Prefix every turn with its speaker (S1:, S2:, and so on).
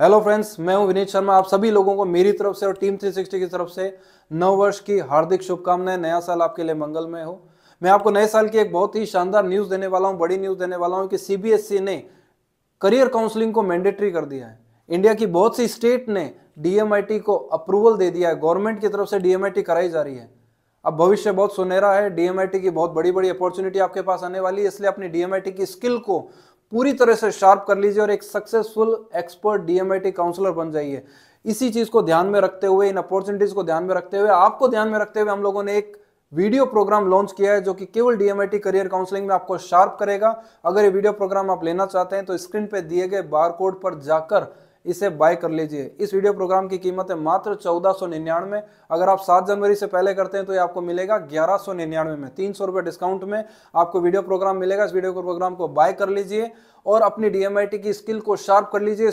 S1: hello friends मैं हूं विनीत शर्मा आप सभी लोगों को मेरी तरफ से और टीम 360 की तरफ से नव वर्ष की हार्दिक शुभकामनाएं नया साल आपके लिए मंगल में हो मैं आपको नए साल की एक बहुत ही शानदार न्यूज़ देने वाला हूं बड़ी न्यूज़ देने वाला हूं कि सीबीएसई e ने करियर काउंसलिंग को मैंडेटरी कर दिया है इंडिया की बहुत सी स्टेट ने डीएमआईटी को अप्रूवल दे दिया है गवर्नमेंट की तरफ से डीएमआईटी कराई जा रही है अब भविष्य बहुत सुनहरा है डीएमआईटी की बहुत बड़ी बड़ी अपॉर्चुनिटी आपके पास आने वाली है इसलिए अपनी डीएमआईटी की स्किल को पूरी तरह से शार्प कर लीजिए और एक सक्सेसफुल एक्सपर्ट डीएमआईटी काउंसलर बन जाइए इसी चीज को ध्यान में रखते हुए इन अपॉर्चुनिटीज को ध्यान में रखते हुए आपको ध्यान में रखते हुए हम लोगों ने एक वीडियो प्रोग्राम लॉन्च किया है जो कि केवल डीएमआईटी करियर काउंसलिंग में आपको शार्प करेगा अगर ये वीडियो प्रोग्राम आप लेना चाहते हैं तो स्क्रीन पे दिए गए बार कोड पर जाकर इसे बाय कर लीजिए इस वीडियो प्रोग्राम की कीमत है मात्र चौदह निन्यानवे अगर आप सात जनवरी से पहले करते हैं तो ये आपको मिलेगा ग्यारह सौ निन्यानवे में तीन सौ रुपये डिस्काउंट में आपको वीडियो प्रोग्राम मिलेगा इस वीडियो प्रोग्राम को बाय कर लीजिए और अपनी डीएमआईटी की स्किल को शार्प कर लीजिए